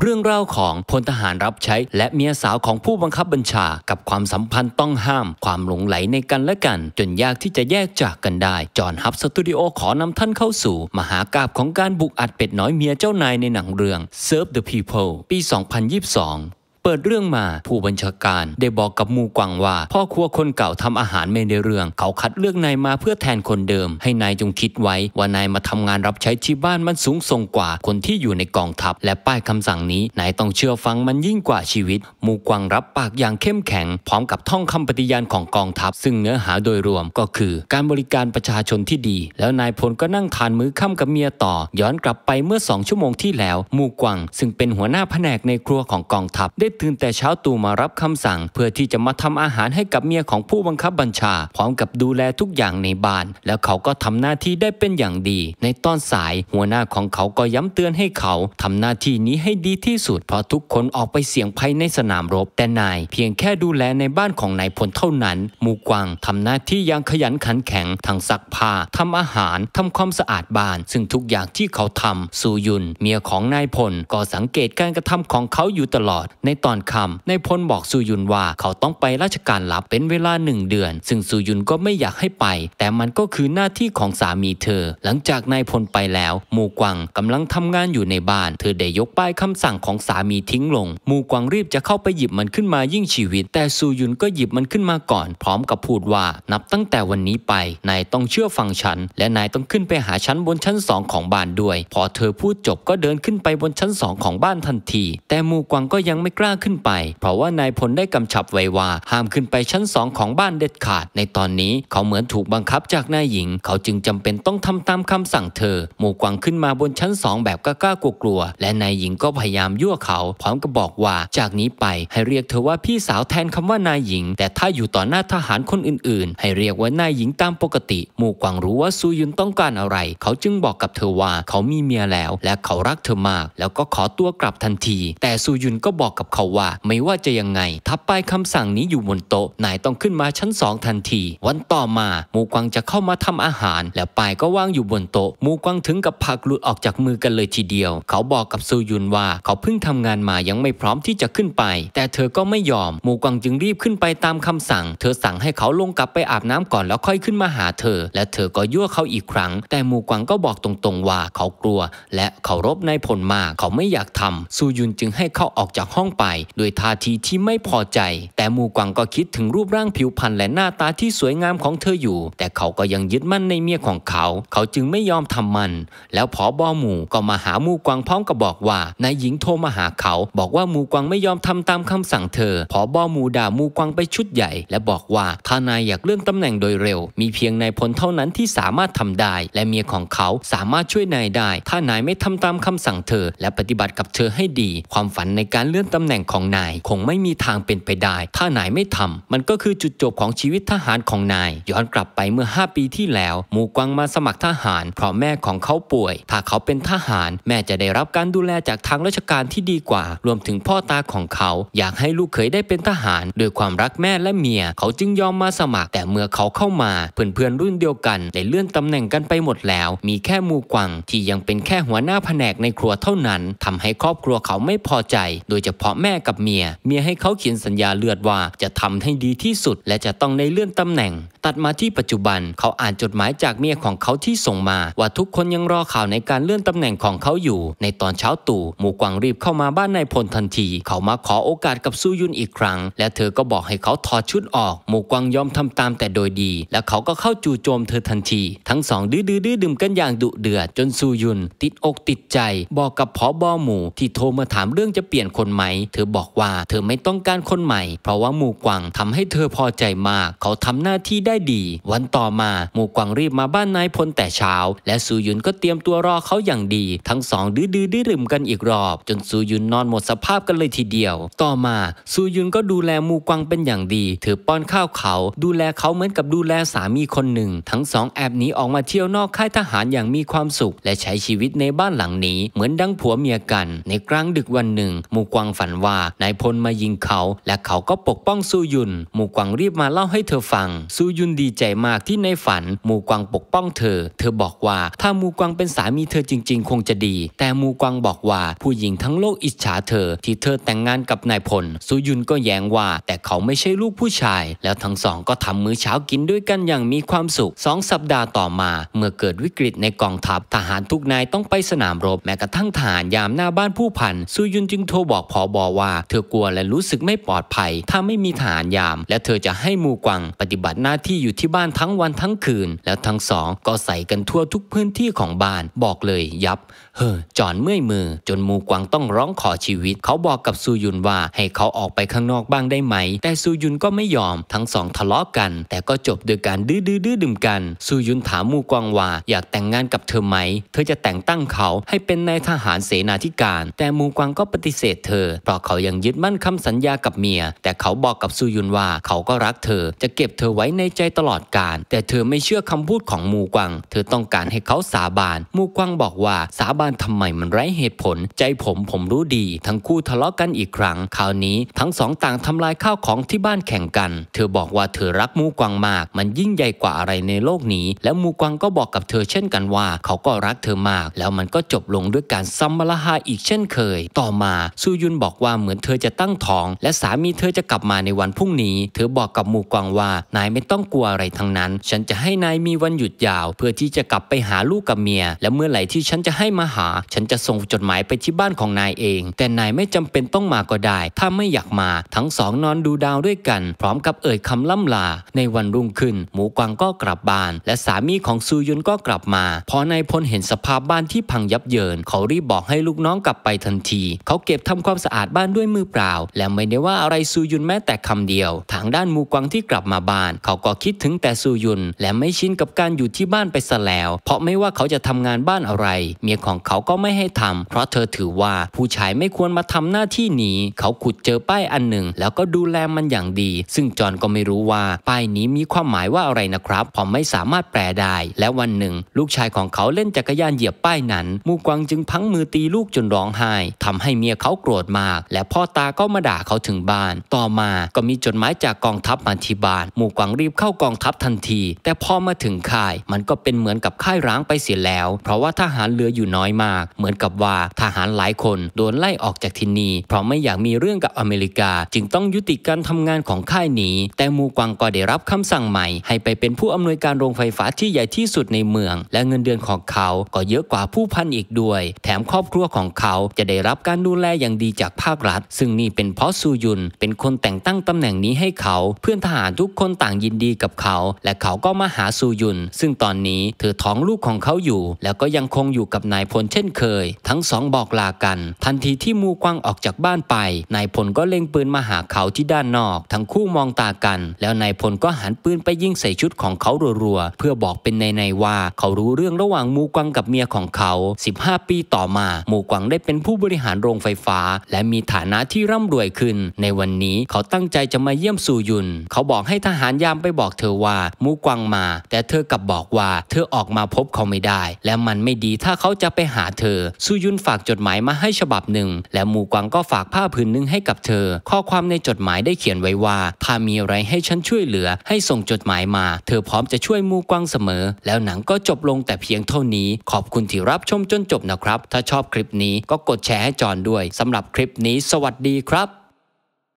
เรื่องเล่าของพลทหารรับใช้และเมียสาวของผู้บังคับบัญชากับความสัมพันธ์ต้องห้าม ความหลงไหลในกันและกันจนยากที่จะแยกจากกันได้จอห์นฮับสตูดิโอขอนำท่านเข้าสู่มหากาบของการบุกอัดเป็ดน้อยเมียเจ้านายในหนังเรื่อง Serve the People ปี 2022เปิดเรื่องมาผู้บัญชาการ ได้บอกกับมูกวังว่า พ่อครัวคนเก่าทำอาหารไม่ได้เรื่องเขาคัดเลือกนายมาเพื่อแทนคนเดิม ให้นายจงคิดไว้ว่านายมาทำงานรับใช้ที่บ้านมันสูงส่งกว่าคนที่อยู่ในกองทัพ และป้ายคำสั่งนี้นายต้องเชื่อฟังมันยิ่งกว่าชีวิต มูกวังรับปากอย่างเข้มแข็งพร้อมกับท่องคำปฏิญาณของกองทัพซึ่งเนื้อหาโดยรวมก็คือ การบริการประชาชนที่ดี แล้วนายพลก็นั่งทานมื้อค่ากับเมียต่อ ย้อนกลับไปเมื่อสองชั่วโมงที่แล้วมูกวังซึ่งเป็นหัวหน้าแผนกในครัวของกองทัพได้ตื่นแต่เช้าตู่มารับคำสั่งเพื่อที่จะมาทำอาหารให้กับเมียของผู้บังคับบัญชาพร้อมกับดูแลทุกอย่างในบ้าน แล้วเขาก็ทำหน้าที่ได้เป็นอย่างดีในตอนสายหัวหน้าของเขาก็ย้ำเตือนให้เขาทำหน้าที่นี้ให้ดีที่สุดเพราะทุกคนออกไปเสี่ยงภัยในสนามรบแต่นายเพียงแค่ดูแลในบ้านของนายพลเท่านั้น มูกวางทำหน้าที่อย่างขยันขันแข็งทั้งซักผ้าทำอาหารทำความสะอาดบ้าน ซึ่งทุกอย่างที่เขาทำสูยุนเมียของนายพลก็สังเกตการกระทำของเขาอยู่ตลอดในตอนคำนายพลบอกซูยุนว่าเขาต้องไปราชการลับเป็นเวลาหนึ่งเดือน ซึ่งซูยุนก็ไม่อยากให้ไป แต่มันก็คือหน้าที่ของสามีเธอ หลังจากนายพลไปแล้วหมู่กวางกำลังทำงานอยู่ในบ้าน เธอได้ยกป้ายคำสั่งของสามีทิ้งลงหมู่กวางรีบจะเข้าไปหยิบมันขึ้นมายิ่งชีวิต แต่ซูยุนก็หยิบมันขึ้นมาก่อน พร้อมกับพูดว่า นับตั้งแต่วันนี้ไป นายต้องเชื่อฟังฉัน และนายต้องขึ้นไปหาฉันบนชั้นสองของบ้านด้วย พอเธอพูดจบก็เดินขึ้นไปบนชั้นสองของบ้านทันที แต่หมู่กวางก็ยังไม่กล้าาขึ้นไป เพราะว่านายพลได้กำชับไว้ว่าห้ามขึ้นไปชั้นสองของบ้านเด็ดขาด ในตอนนี้เขาเหมือนถูกบังคับจากนายหญิง เขาจึงจำเป็นต้องทำตามคำสั่งเธอหมู่กวางขึ้นมาบนชั้นสองแบบกล้ากลัวกลัวและนายหญิงก็พยายามยั่วเขาพร้อมกับบอกว่า จากนี้ไปให้เรียกเธอว่าพี่สาวแทนคำว่านายหญิง แต่ถ้าอยู่ต่อหน้าทหารคนอื่นๆ ให้เรียกว่านายหญิงตามปกติหมู่กวางรู้ว่าซูยุนต้องการอะไร เขาจึงบอกกับเธอว่าเขามีเมียแล้ว และเขารักเธอมาก แล้วก็ขอตัวกลับทันที แต่ซูยุนก็บอกกับเขาาว่าไม่ว่าจะยังไง ถ้าป้ายคำสั่งนี้อยู่บนโต๊ะนายต้องขึ้นมาชั้นสองทันที วันต่อมาหมูกวังจะเข้ามาทำอาหาร แล้วป้ายก็วางอยู่บนโต๊ะหมูกวังถึงกับผักหลุดออกจากมือกันเลยทีเดียว เขาบอกกับซูยุนว่า เขาเพิ่งทำงานมายังไม่พร้อมที่จะขึ้นไป แต่เธอก็ไม่ยอมหมูกวังจึงรีบขึ้นไปตามคำสั่ง เธอสั่งให้เขาลงกลับไปอาบน้ำก่อนแล้วค่อยขึ้นมาหาเธอ และเธอก็ยั่วเขาอีกครั้ง แต่หมูกวังก็บอกตรงๆว่าเขากลัว และเขารบนายผลมากเขาไม่อยากทำ ซูยุนจึงให้เขาออกจากห้องไปายด้วยท่าทีที่ไม่พอใจ แต่มูกวังก็คิดถึงรูปร่างผิวพรรณและหน้าตาที่สวยงามของเธออยู่ แต่เขาก็ยังยึดมั่นในเมียของเขา เขาจึงไม่ยอมทำมันแล้วผอบอหมู่ก็มาหามูกวังพร้อมกับบอกว่านายหญิงโทรมาหาเขา บอกว่ามูกวังไม่ยอมทำตามคำสั่งเธอผอบอหมู่ด่ามูกวังไปชุดใหญ่ และบอกว่าถ้านายอยากเลื่อนตำแหน่งโดยเร็ว มีเพียงนายพลเท่านั้นที่สามารถทำได้และเมียของเขาสามารถช่วยนายได้ ถ้านายไม่ทำตามคำสั่งเธอ และปฏิบัติกับเธอให้ดี ความฝันในการเลื่อนตำแหน่งงของนาย คงไม่มีทางเป็นไปได้ ถ้านายไม่ทำ มันก็คือจุดจบของชีวิตทหารของนายย้อนกลับไปเมื่อ 5 ปีที่แล้วหมูกวังมาสมัครทหาร เพราะแม่ของเขาป่วยถ้าเขาเป็นทหาร แม่จะได้รับการดูแลจากทางราชการที่ดีกว่า รวมถึงพ่อตาของเขา อยากให้ลูกเขยได้เป็นทหารด้วยความรักแม่และเมีย เขาจึงยอมมาสมัครแต่เมื่อเขาเข้ามา เพื่อนๆรุ่นเดียวกันได้เลื่อนตำแหน่งกันไปหมดแล้ว มีแค่หมูกวังที่ยังเป็นแค่หัวหน้าแผนกในครัวเท่านั้น ทำให้ครอบครัวเขาไม่พอใจ โดยเฉพาะแม่กับเมียเมียให้เขาเขียนสัญญาเลือดว่าจะทำให้ดีที่สุดและจะต้องในเลื่อนตำแหน่ง ตัดมาที่ปัจจุบันเขาอ่านจดหมายจากเมียของเขาที่ส่งมา ว่าทุกคนยังรอข่าวในการเลื่อนตำแหน่งของเขาอยู่ ในตอนเช้าตู่หมู่กวางรีบเข้ามาบ้านนายพลทันทีเขามาขอโอกาสกับซูยุนอีกครั้ง และเธอก็บอกให้เขาถอดชุดออก หมู่กวางยอมทำตามแต่โดยดี และเขาก็เข้าจู่โจมเธอทันที ทั้งสองดื้อดื้อดื่มกันอย่างดุเดือดจนซูยุน ติดอกติดใจ บอกกับผอบอหมู่ที่โทรมาถามเรื่องจะเปลี่ยนคนไหมเธอบอกว่าเธอไม่ต้องการคนใหม่เพราะว่าหมู่กวางทำให้เธอพอใจมาก เขาทำหน้าที่ได้ดี วันต่อมาหมู่กวางรีบมาบ้านนายพลแต่เช้าและซูยุนก็เตรียมตัวรอเขาอย่างดี ทั้งสองดื้อดื้อดื้อรึมกันอีกรอบจนซูยุนนอนหมดสภาพกันเลยทีเดียว ต่อมาซูยุนก็ดูแลหมู่กวางเป็นอย่างดี เธอป้อนข้าวเขาดูแลเขาเหมือนกับดูแลสามีคนหนึ่ง ทั้งสองแอบหนีออกมาเที่ยวนอกค่ายทหารอย่างมีความสุขและใช้ชีวิตในบ้านหลังนี้เหมือนดังผัวเมียกัน ในกลางดึกวันหนึ่งหมู่กวางฝันว่านายพลมายิงเขาและเขาก็ปกป้องซูยุนหมู่กวางรีบมาเล่าให้เธอฟัง ซูยุนดีใจมากที่ในฝันหมู่กวางปกป้องเธอ เธอบอกว่า ถ้าหมู่กวางเป็นสามีเธอจริง ๆ คงจะดี แต่หมู่กวางบอกว่าผู้หญิงทั้งโลกอิจฉาเธอ ที่เธอแต่งงานกับนายพลซูยุนก็แย้งว่า แต่เขาไม่ใช่ลูกผู้ชาย แล้วทั้งสองก็ทำมื้อเช้ากินด้วยกันอย่างมีความสุขสองสัปดาห์ต่อมา เมื่อเกิดวิกฤตในกองทัพทหารทุกนายต้องไปสนามรบแม้กระทั่งทหารยามหน้าบ้านผู้พันซูยุนจึงโทรบอกผอบอว่าเธอกลัวและรู้สึกไม่ปลอดภัย ถ้าไม่มีทหารยาม และเธอจะให้มูกวังปฏิบัติหน้าที่อยู่ที่บ้านทั้งวันทั้งคืน แล้วทั้งสองก็ใส่กันทั่วทุกพื้นที่ของบ้านบอกเลย ยับเฮอจอนเมื่อยมือจนมูกวางต้องร้องขอชีวิต เขาบอกกับซูยุนว่าให้เขาออกไปข้างนอกบ้างได้ไหม แต่ซูยุนก็ไม่ยอมทั้งสองทะเลาะกัน แต่ก็จบโดยการดื้อดื้อดื้อดื่มกันซูยุนถามมูกวางว่าอยากแต่งงานกับเธอไหม เธอจะแต่งตั้งเขาให้เป็นนายทหารเสนาธิการ แต่มูกวางก็ปฏิเสธเธอ เพราะเขายังยึดมั่นคำสัญญากับเมีย แต่เขาบอกกับซูยุนว่าเขาก็รักเธอ จะเก็บเธอไว้ในใจตลอดกาลแต่เธอไม่เชื่อคำพูดของมูกวางเธอต้องการให้เขาสาบานมูกวางบอกว่าสาบาลทำไมมันไร้เหตุผล ใจผมผมรู้ดี ทั้งคู่ทะเลาะกันอีกครั้งคราวนี้ทั้งสอง ต่างทำลายข้าวของที่บ้านแข่งกัน เธอบอกว่าเธอรักมูกวางมาก มันยิ่งใหญ่กว่าอะไรในโลกนี้ แล้วมูกวางก็บอกกับเธอเช่นกันว่า เขาก็รักเธอมาก แล้วมันก็จบลงด้วยการซัมมาลาฮาอีกเช่นเคย ต่อมาซูยุนบอกว่าเหมือนเธอจะตั้งท้อง และสามีเธอจะกลับมาในวันพรุ่งนี้ เธอบอกกับมูกวางว่า นายไม่ต้องกลัวอะไรทั้งนั้น ฉันจะให้นายมีวันหยุดยาว เพื่อที่จะกลับไปหาลูกกับเมีย และเมื่อไหร่ที่ฉันจะให้มาหาฉันจะส่งจดหมายไปที่บ้านของนายเอง แต่นายไม่จำเป็นต้องมาก็ได้ ถ้าไม่อยากมา ทั้งสองนอนดูดาวด้วยกัน พร้อมกับเอ่ยคำล่ำลา ในวันรุ่งขึ้น หมูกวางก็กลับบ้าน และสามีของซูยุนก็กลับมา พอนายพลเห็นสภาพบ้านที่พังยับเยิน เขารีบบอกให้ลูกน้องกลับไปทันที เขาเก็บทำความสะอาดบ้านด้วยมือเปล่า และไม่ได้ว่าอะไรซูยุนแม้แต่คำเดียว ทางด้านหมูกวางที่กลับมาบ้าน เขาก็คิดถึงแต่ซูยุน และไม่ชินกับการอยู่ที่บ้านไปซะแล้ว เพราะไม่ว่าเขาจะทำงานบ้านอะไร เมียของเขาก็ไม่ให้ทำ เพราะเธอถือว่าผู้ชายไม่ควรมาทำหน้าที่นี้ เขาขุดเจอป้ายอันหนึ่ง แล้วก็ดูแลมันอย่างดี ซึ่งจอนก็ไม่รู้ว่าป้ายนี้มีความหมายว่าอะไรนะครับผมไม่สามารถแปลได้ และวันหนึ่ง ลูกชายของเขาเล่นจักรยานเหยียบป้ายนั้นมูกวังจึงพังมือตีลูกจนร้องไห้ ทำให้เมียเขาโกรธมาก และพ่อตาก็มาด่าเขาถึงบ้าน ต่อมาก็มีจดหมายจากกองทัพมาที่บ้านมูกวังรีบเข้ากองทัพทันที แต่พอมาถึงค่าย มันก็เป็นเหมือนกับค่ายร้างไปเสียแล้วเพราะว่าทหารเหลืออยู่น้อยยมาก เหมือนกับว่าทหารหลายคน โดนไล่ออกจากที่นี่เพราะไม่อยากมีเรื่องกับอเมริกา จึงต้องยุติการทำงานของค่ายนี้ แต่มูกวังก็ได้รับคำสั่งใหม่ ให้ไปเป็นผู้อำนวยการโรงไฟฟ้าที่ใหญ่ที่สุดในเมือง และเงินเดือนของเขาก็เยอะกว่าผู้พันอีกด้วย แถมครอบครัวของเขาจะได้รับการดูแลอย่างดีจากภาครัฐ ซึ่งนี่เป็นเพราะซูยุน เป็นคนแต่งตั้งตำแหน่งนี้ให้เขาเพื่อนทหารทุกคนต่างยินดีกับเขาและเขาก็มาหาซูยุน ซึ่งตอนนี้เธอท้องลูกของเขาอยู่แล้วก็ยังคงอยู่กับนายพลลเช่นเคย ทั้งสองบอกลากัน ทันทีที่มูกวางออกจากบ้านไปนายพลก็เล็งปืนมาหาเขาที่ด้านนอก ทั้งคู่มองตากัน แล้วนายพลก็หันปืนไปยิงใส่ชุดของเขารัวๆเพื่อบอกเป็นในในว่าเขารู้เรื่องระหว่างมูกวางกับเมียของเขา 15 ปีต่อมามูกวางได้เป็นผู้บริหารโรงไฟฟ้า และมีฐานะที่ร่ำรวยขึ้น ในวันนี้เขาตั้งใจจะมาเยี่ยมซูยุน เขาบอกให้ทหารยามไปบอกเธอว่ามูกวางมา แต่เธอกลับบอกว่า เธอออกมาพบเขาไม่ได้ และมันไม่ดีถ้าเขาจะไปหาเธอซูยุนฝากจดหมายมาให้ฉบับหนึ่ง และหมู่กวางก็ฝากผ้าผืนหนึ่งให้กับเธอ ข้อความในจดหมายได้เขียนไว้ว่า ถ้ามีอะไรให้ฉันช่วยเหลือให้ส่งจดหมายมา เธอพร้อมจะช่วยหมู่กวางเสมอ แล้วหนังก็จบลงแต่เพียงเท่านี้ ขอบคุณที่รับชมจนจบนะครับ ถ้าชอบคลิปนี้ก็กดแชร์ให้จอนด้วยสำหรับคลิปนี้ สวัสดีครับ